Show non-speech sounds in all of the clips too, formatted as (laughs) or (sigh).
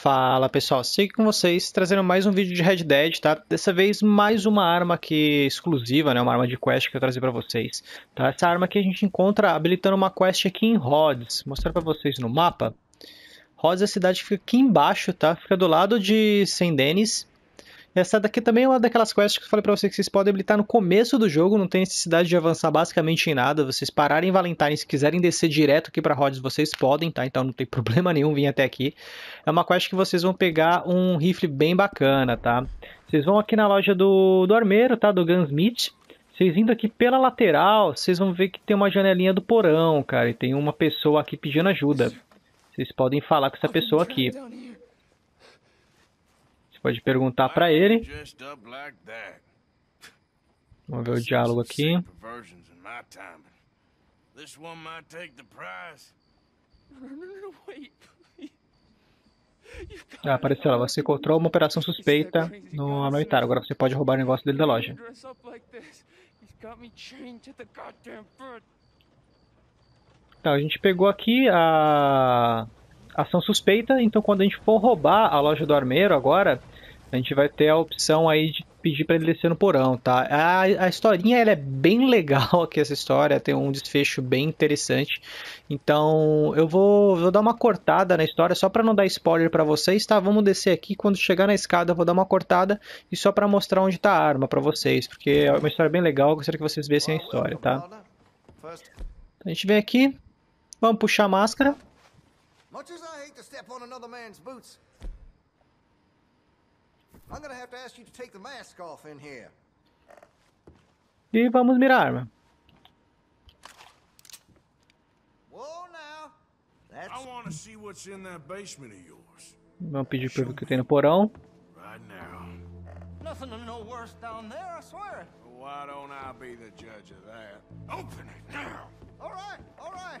Fala pessoal, sigo com vocês trazendo mais um vídeo de Red Dead, tá? Dessa vez mais uma arma que exclusiva, né? Uma arma de quest que eu trazer para vocês. Tá? Essa arma que a gente encontra habilitando uma quest aqui em Rhodes. Vou mostrar para vocês no mapa. Rhodes é a cidade que fica aqui embaixo, tá? Fica do lado de Saint Denis essa daqui também é uma daquelas quests que eu falei pra vocês que vocês podem habilitar no começo do jogo, não tem necessidade de avançar basicamente em nada. Vocês pararem Valentine, se quiserem descer direto aqui pra Rhodes, vocês podem, tá? Então não tem (laughs) problema nenhum vir até aqui. É uma quest que vocês vão pegar um rifle bem bacana, tá? Vocês vão aqui na loja do, do armeiro, tá? Do Gunsmith. Vocês indo aqui pela lateral, vocês vão ver que tem uma janelinha do porão, cara. E tem uma pessoa aqui pedindo ajuda. Vocês podem falar com essa pessoa aqui. Você pode perguntar para ele. Vamos ver o diálogo aqui. This one might take the prize. Ah, apareceu lá, você encontrou uma operação suspeita no militar. Agora você pode roubar o negócio dele da loja. Então a gente pegou aqui a ação suspeita, então quando a gente for roubar a loja do armeiro agora, a gente vai ter a opção aí de pedir para ele descer no porão, tá? A, a historinha ela é bem legal (laughs) aqui, essa história, tem um desfecho bem interessante. Então eu vou, vou dar uma cortada na história, só para não dar spoiler para vocês, tá? Vamos descer aqui, quando chegar na escada eu vou dar uma cortada e só para mostrar onde tá a arma para vocês, porque é uma história bem legal, gostaria que vocês vissem a história, tá? Então, a gente vem aqui, vamos puxar a máscara. Much as I hate to step on another man's boots, I'm gonna have to ask you to take the mask off in here. E vamos mirar a arma. I want to see what's in that basement of yours. Vamos pedir para que tem no porão. Right now. Nothing no worse down there, I swear. Why don't I be the judge of that? Open it now. All right, all right.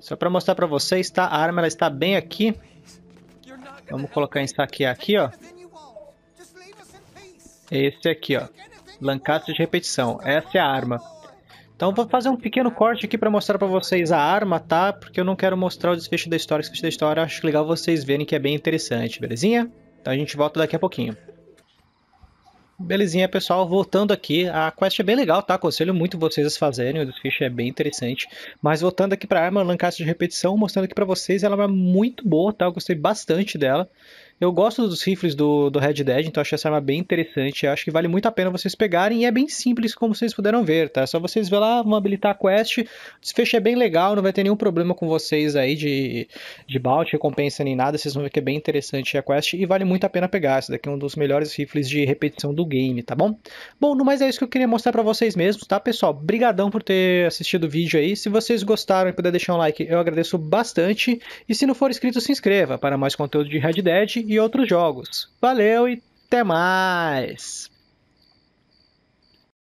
Só para mostrar para vocês, tá? A arma ela está bem aqui. Vamos colocar em saquear aqui, ó. Esse aqui, ó. Lancaster de repetição. Essa é a arma. Então vou fazer um pequeno corte aqui para mostrar para vocês a arma, tá? Porque eu não quero mostrar o desfecho da história. O desfecho da história acho legal vocês verem que é bem interessante, belezinha? Então a gente volta daqui a pouquinho. Belezinha, pessoal. Voltando aqui, a quest é bem legal, tá? Aconselho muito vocês a fazerem, o desfecho é bem interessante. Mas voltando aqui pra arma, Lancaster de repetição, mostrando aqui para vocês, ela é muito boa, tá? Eu gostei bastante dela. Eu gosto dos rifles do, do Red Dead, então acho essa arma bem interessante. Acho que vale muito a pena vocês pegarem e é bem simples, como vocês puderam ver, tá? É só vocês ver lá, vão habilitar a quest. O desfecho é bem legal, não vai ter nenhum problema com vocês aí de, de bounty, recompensa nem nada. Vocês vão ver que é bem interessante a quest e vale muito a pena pegar. Esse daqui é um dos melhores rifles de repetição do game, tá bom? Bom, no mais é isso que eu queria mostrar pra vocês mesmos, tá, pessoal? Obrigadão por ter assistido o vídeo aí. Se vocês gostaram e puder deixar um like, eu agradeço bastante. E se não for inscrito, se inscreva para mais conteúdo de Red Dead e outros jogos. Valeu e até mais!